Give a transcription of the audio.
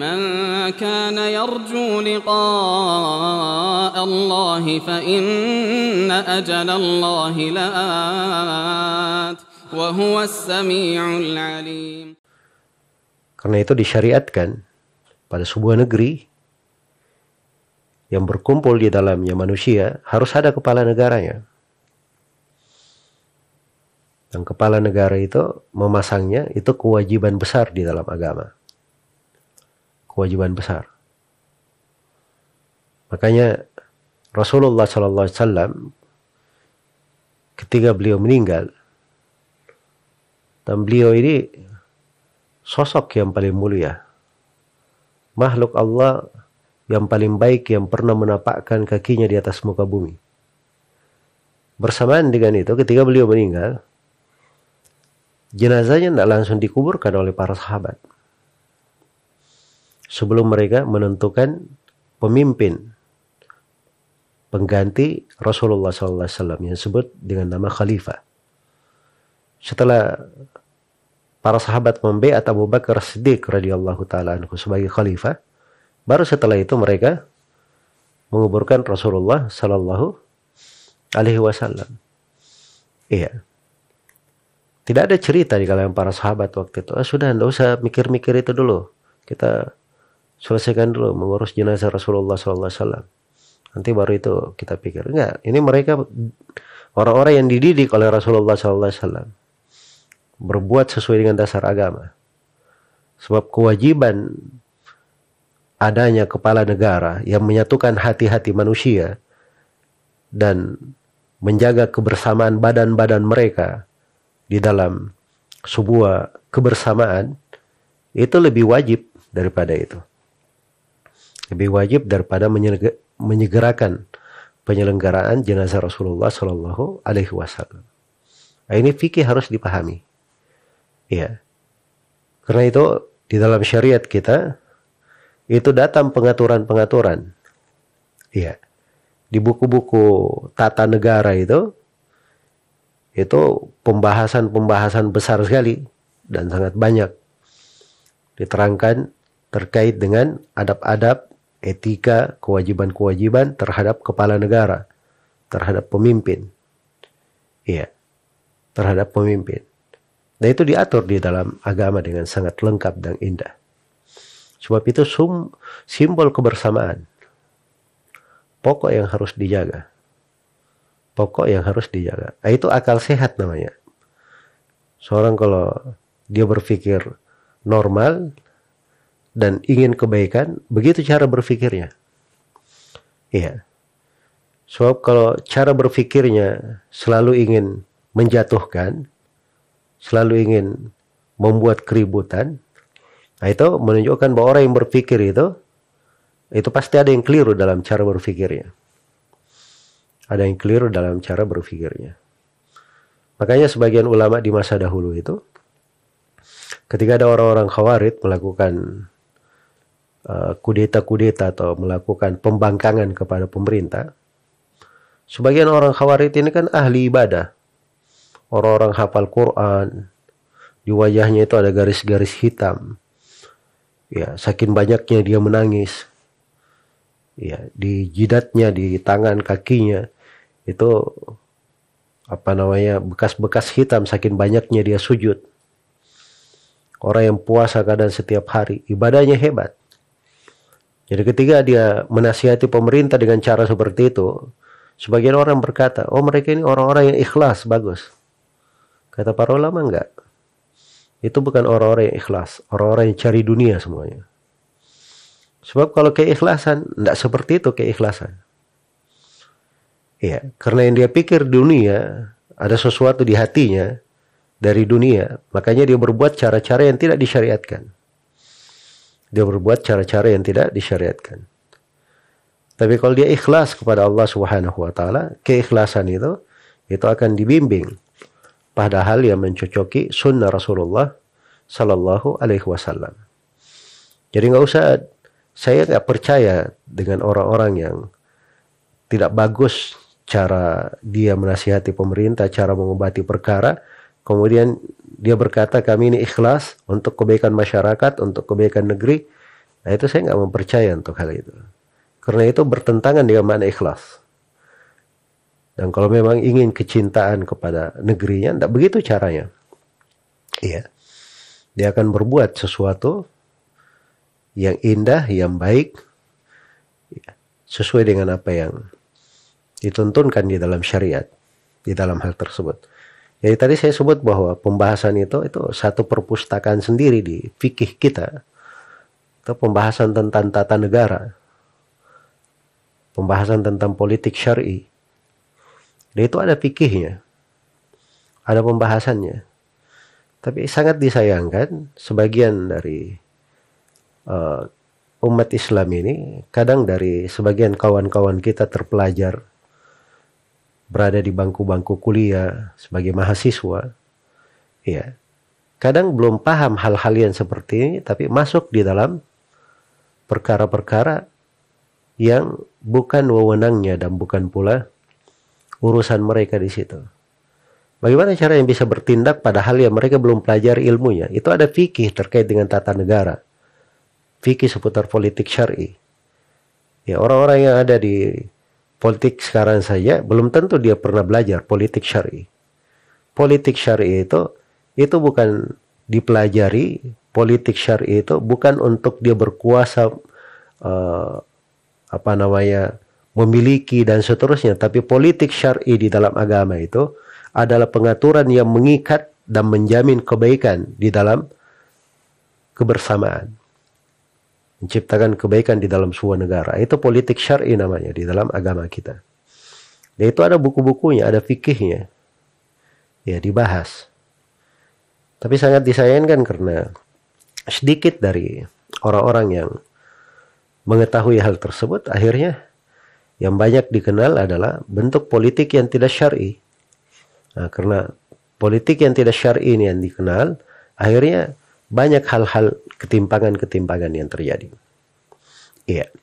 من كان يرجو لقاء الله فإن أجل الله لآت وهو السميع العليم Karena itu disyariatkan pada sebuah negeri yang berkumpul di dalamnya manusia harus ada kepala negaranya. Dan kepala negara itu memasangnya itu kewajiban besar di dalam agama kewajiban besar. Makanya Rasulullah Sallallahu Alaihi Wasallam ketika beliau meninggal dan beliau ini sosok yang paling mulia makhluk Allah yang paling baik yang pernah menapakkan kakinya di atas muka bumi bersamaan dengan itu ketika beliau meninggal jenazahnya tidak langsung dikuburkan oleh para sahabat sebelum mereka menentukan pemimpin pengganti Rasulullah SAW yang disebut dengan nama Khalifah. Setelah para sahabat membeat Abu Bakar Siddiq radhiyallahu taala anhu sebagai khalifah, baru setelah itu mereka menguburkan Rasulullah sallallahu alaihi wasallam. Iya. Tidak ada cerita di kalangan para sahabat waktu itu. Ah, sudah, nggak usah mikir-mikir itu dulu. Kita selesaikan dulu mengurus jenazah Rasulullah SAW. Nanti baru itu kita pikir. Enggak, ini mereka orang-orang yang dididik oleh Rasulullah SAW. Berbuat sesuai dengan dasar agama. Sebab kewajiban adanya kepala negara yang menyatukan hati-hati manusia dan menjaga kebersamaan badan-badan mereka di dalam sebuah kebersamaan itu lebih wajib daripada itu lebih wajib daripada menyegerakan penyelenggaraan jenazah Rasulullah Shallallahu Alaihi Wasallam. Nah, ini fikih harus dipahami, ya. Karena itu di dalam syariat kita itu datang pengaturan-pengaturan, ya. Di buku-buku tata negara itu itu pembahasan-pembahasan besar sekali dan sangat banyak diterangkan terkait dengan adab-adab etika, kewajiban-kewajiban terhadap kepala negara, terhadap pemimpin. Iya, terhadap pemimpin. Dan itu diatur di dalam agama dengan sangat lengkap dan indah. Sebab itu sum, simbol kebersamaan. Pokok yang harus dijaga. Pokok yang harus dijaga. Nah, itu akal sehat namanya. Seorang kalau dia berpikir normal, dan ingin kebaikan, begitu cara berpikirnya. Iya. Sebab so, kalau cara berpikirnya selalu ingin menjatuhkan, selalu ingin membuat keributan, nah itu menunjukkan bahwa orang yang berpikir itu, itu pasti ada yang keliru dalam cara berpikirnya. Ada yang keliru dalam cara berpikirnya. Makanya sebagian ulama di masa dahulu itu, ketika ada orang-orang khawarid melakukan Eh, kudeta-kudeta atau melakukan pembangkangan kepada pemerintah. Sebagian orang khawarid ini kan ahli ibadah. Orang-orang hafal Quran. Di wajahnya itu ada garis-garis hitam. Ya, saking banyaknya dia menangis. Ya, di jidatnya, di tangan, kakinya itu apa namanya bekas-bekas hitam saking banyaknya dia sujud. Orang yang puasa kadang setiap hari, ibadahnya hebat. Jadi ketika dia menasihati pemerintah dengan cara seperti itu, sebagian orang berkata, oh mereka ini orang-orang yang ikhlas, bagus. Kata para ulama enggak. Itu bukan orang-orang yang ikhlas, orang-orang yang cari dunia semuanya. Sebab kalau keikhlasan, enggak seperti itu keikhlasan. Iya, karena yang dia pikir dunia, ada sesuatu di hatinya dari dunia, makanya dia berbuat cara-cara yang tidak disyariatkan dia berbuat cara-cara yang tidak disyariatkan. Tapi kalau dia ikhlas kepada Allah Subhanahu wa taala, keikhlasan itu itu akan dibimbing Padahal yang mencocoki sunnah Rasulullah Sallallahu Alaihi Wasallam. Jadi nggak usah saya nggak percaya dengan orang-orang yang tidak bagus cara dia menasihati pemerintah, cara mengobati perkara, kemudian dia berkata kami ini ikhlas untuk kebaikan masyarakat, untuk kebaikan negeri, nah itu saya nggak mempercaya untuk hal itu. Karena itu bertentangan dengan makna ikhlas. Dan kalau memang ingin kecintaan kepada negerinya, tidak begitu caranya. Iya. Dia akan berbuat sesuatu yang indah, yang baik, iya, sesuai dengan apa yang dituntunkan di dalam syariat, di dalam hal tersebut. Jadi ya, tadi saya sebut bahwa pembahasan itu itu satu perpustakaan sendiri di fikih kita. Itu pembahasan tentang tata negara. Pembahasan tentang politik syar'i. Dan itu ada fikihnya. Ada pembahasannya. Tapi sangat disayangkan sebagian dari uh, umat Islam ini kadang dari sebagian kawan-kawan kita terpelajar berada di bangku-bangku kuliah sebagai mahasiswa, ya kadang belum paham hal-hal yang seperti ini, tapi masuk di dalam perkara-perkara yang bukan wewenangnya dan bukan pula urusan mereka di situ. Bagaimana cara yang bisa bertindak pada hal yang mereka belum pelajari ilmunya? Itu ada fikih terkait dengan tata negara. Fikih seputar politik syar'i. Ya orang-orang yang ada di politik sekarang saja belum tentu dia pernah belajar politik syari. Politik syari itu itu bukan dipelajari, politik syari itu bukan untuk dia berkuasa uh, apa namanya memiliki dan seterusnya, tapi politik syari di dalam agama itu adalah pengaturan yang mengikat dan menjamin kebaikan di dalam kebersamaan menciptakan kebaikan di dalam sebuah negara. Itu politik syar'i namanya di dalam agama kita. Dan itu ada buku-bukunya, ada fikihnya. Ya, dibahas. Tapi sangat disayangkan karena sedikit dari orang-orang yang mengetahui hal tersebut akhirnya yang banyak dikenal adalah bentuk politik yang tidak syar'i. Nah, karena politik yang tidak syar'i ini yang dikenal akhirnya banyak hal-hal ketimpangan-ketimpangan yang terjadi. Iya.